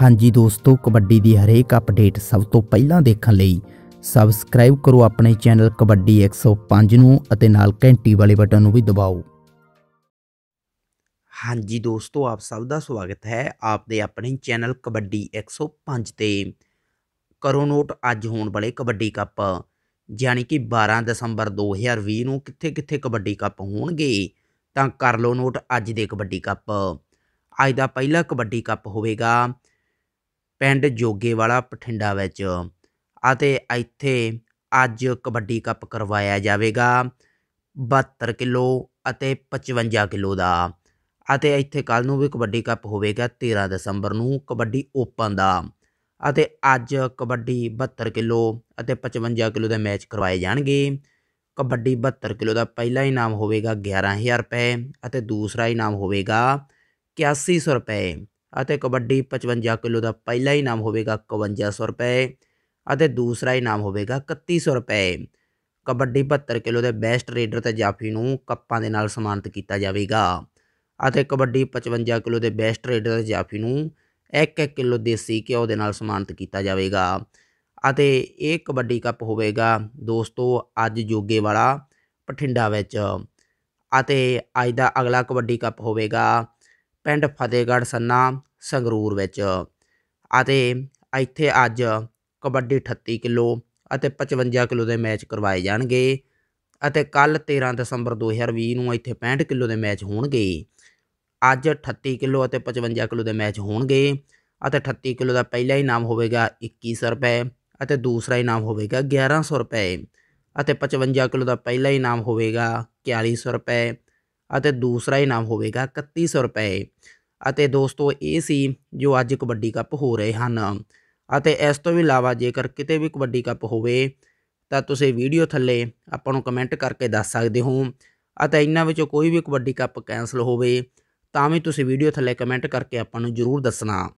ਹਾਂਜੀ ਦੋਸਤੋ ਕਬੱਡੀ ਦੀ ਹਰੇਕ ਅਪਡੇਟ ਸਭ ਤੋਂ ਪਹਿਲਾਂ ਦੇਖਣ ਲਈ ਸਬਸਕ੍ਰਾਈਬ ਕਰੋ ਆਪਣੇ ਚੈਨਲ ਕਬੱਡੀ 105 ਨੂੰ ਅਤੇ ਨਾਲ ਘੰਟੀ ਵਾਲੇ ਬਟਨ ਨੂੰ ਵੀ ਦਬਾਓ ਹਾਂਜੀ ਦੋਸਤੋ ਆਪ ਸਭ ਦਾ ਸਵਾਗਤ ਹੈ ਆਪ ਦੇ ਆਪਣੇ ਚੈਨਲ ਕਬੱਡੀ 105 ਤੇ ਕਰੋ ਨੋਟ ਅੱਜ ਹੋਣ ਵਾਲੇ ਕਬੱਡੀ ਕੱਪ ਯਾਨੀ ਕਿ 12 ਦਸੰਬਰ 2020 ਨੂੰ ਕਿੱਥੇ-ਕਿੱਥੇ ਕਬੱਡੀ ਕੱਪ ਹੋਣਗੇ ਤਾਂ ਕਰ ਲਓ ਨੋਟ ਅੱਜ ਦੇ ਕਬੱਡੀ ਕੱਪ ਅੱਜ ਦਾ ਪਹਿਲਾ ਕਬੱਡੀ ਕੱਪ ਹੋਵੇਗਾ ਪਿੰਡ ਜੋਗੇਵਾਲਾ ਪਠਿੰਡਾ ਵਿੱਚ ਅਤੇ ਇੱਥੇ ਅੱਜ ਕਬੱਡੀ ਕੱਪ ਕਰਵਾਇਆ ਜਾਵੇਗਾ 72 ਕਿਲੋ ਅਤੇ 55 ਕਿਲੋ ਦਾ ਅਤੇ ਇੱਥੇ ਕੱਲ ਨੂੰ ਵੀ ਕਬੱਡੀ ਕੱਪ ਹੋਵੇਗਾ 13 ਦਸੰਬਰ ਨੂੰ ਕਬੱਡੀ ਓਪਨ ਦਾ ਅਤੇ ਅੱਜ ਕਬੱਡੀ 72 ਕਿਲੋ ਅਤੇ 55 ਕਿਲੋ ਦੇ ਮੈਚ ਕਰਵਾਏ ਜਾਣਗੇ ਕਬੱਡੀ 72 ਕਿਲੋ ਦਾ ਪਹਿਲਾ ਇਨਾਮ ਹੋਵੇਗਾ 11000 ਰੁਪਏ ਅਤੇ ਦੂਸਰਾ ਇਨਾਮ ਹੋਵੇਗਾ 8100 ਰੁਪਏ ਅਤੇ ਕਬੱਡੀ 55 ਕਿਲੋ ਦਾ ਪਹਿਲਾ ਇਨਾਮ ਹੋਵੇਗਾ 5100 ਰੁਪਏ ਅਤੇ ਦੂਸਰਾ ਇਨਾਮ ਹੋਵੇਗਾ 3100 ਰੁਪਏ ਕਬੱਡੀ 72 ਕਿਲੋ ਦੇ ਬੈਸਟ ਰੇਡਰ ਤੇ ਜਾਫੀ ਨੂੰ ਕੱਪਾਂ ਦੇ ਨਾਲ ਸਨਮਾਨਿਤ ਕੀਤਾ ਜਾਵੇਗਾ ਅਤੇ ਕਬੱਡੀ 55 ਕਿਲੋ ਦੇ ਬੈਸਟ ਰੇਡਰ ਤੇ ਜਾਫੀ ਨੂੰ 1-1 ਕਿਲੋ ਦੇਸੀ ਘਿਓ ਦੇ ਨਾਲ ਸਨਮਾਨਿਤ ਕੀਤਾ ਜਾਵੇਗਾ ਅਤੇ ਇਹ ਕਬੱਡੀ ਕੱਪ ਹੋਵੇਗਾ ਦੋਸਤੋ ਅੱਜ ਜੋਗੇ ਵਾਲਾ ਪਠਿੰਡਾ ਵਿੱਚ ਅਤੇ ਅੱਜ ਦਾ ਅਗਲਾ ਕਬੱਡੀ ਕੱਪ ਹੋਵੇਗਾ ਪਿੰਡ ਫਤੇਗੜ ਸੰਨਾ ਸੰਗਰੂਰ ਵਿੱਚ ਅਤੇ ਇੱਥੇ ਅੱਜ ਕਬੱਡੀ 38 ਕਿਲੋ ਅਤੇ 55 ਕਿਲੋ ਦੇ ਮੈਚ ਕਰਵਾਏ ਜਾਣਗੇ ਅਤੇ ਕੱਲ 13 ਦਸੰਬਰ 2020 ਨੂੰ ਇੱਥੇ 65 ਕਿਲੋ ਦੇ ਮੈਚ ਹੋਣਗੇ ਅੱਜ 38 ਕਿਲੋ ਅਤੇ 55 ਕਿਲੋ ਦੇ ਮੈਚ ਹੋਣਗੇ ਅਤੇ 38 ਕਿਲੋ ਦਾ ਪਹਿਲਾ ਇਨਾਮ ਹੋਵੇਗਾ 2100 ਰੁਪਏ ਅਤੇ ਦੂਸਰਾ ਇਨਾਮ ਹੋਵੇਗਾ 1100 ਰੁਪਏ ਅਤੇ 55 ਕਿਲੋ ਦਾ ਪਹਿਲਾ ਇਨਾਮ ਹੋਵੇਗਾ 4100 ਰੁਪਏ ਅਤੇ ਦੂਸਰਾ ਇਨਾਮ ਹੋਵੇਗਾ 3100 ਰੁਪਏ ਅਤੇ ਦੋਸਤੋ ਇਹ ਸੀ ਜੋ ਅੱਜ ਕਬੱਡੀ ਕੱਪ ਹੋ ਰਹੇ ਹਨ ਅਤੇ ਇਸ ਤੋਂ ਵੀ ਇਲਾਵਾ ਜੇਕਰ ਕਿਤੇ ਵੀ ਕਬੱਡੀ ਕੱਪ ਹੋਵੇ ਤਾਂ ਤੁਸੀਂ ਵੀਡੀਓ ਥੱਲੇ ਆਪਾਂ ਨੂੰ ਕਮੈਂਟ ਕਰਕੇ ਦੱਸ ਸਕਦੇ ਹੋ ਅਤੇ ਇਹਨਾਂ ਵਿੱਚੋਂ ਕੋਈ ਵੀ ਕਬੱਡੀ ਕੱਪ ਕੈਨਸਲ ਹੋਵੇ ਤਾਂ ਵੀ ਤੁਸੀਂ ਵੀਡੀਓ ਥੱਲੇ ਕਮੈਂਟ ਕਰਕੇ ਆਪਾਂ ਨੂੰ ਜ਼ਰੂਰ ਦੱਸਣਾ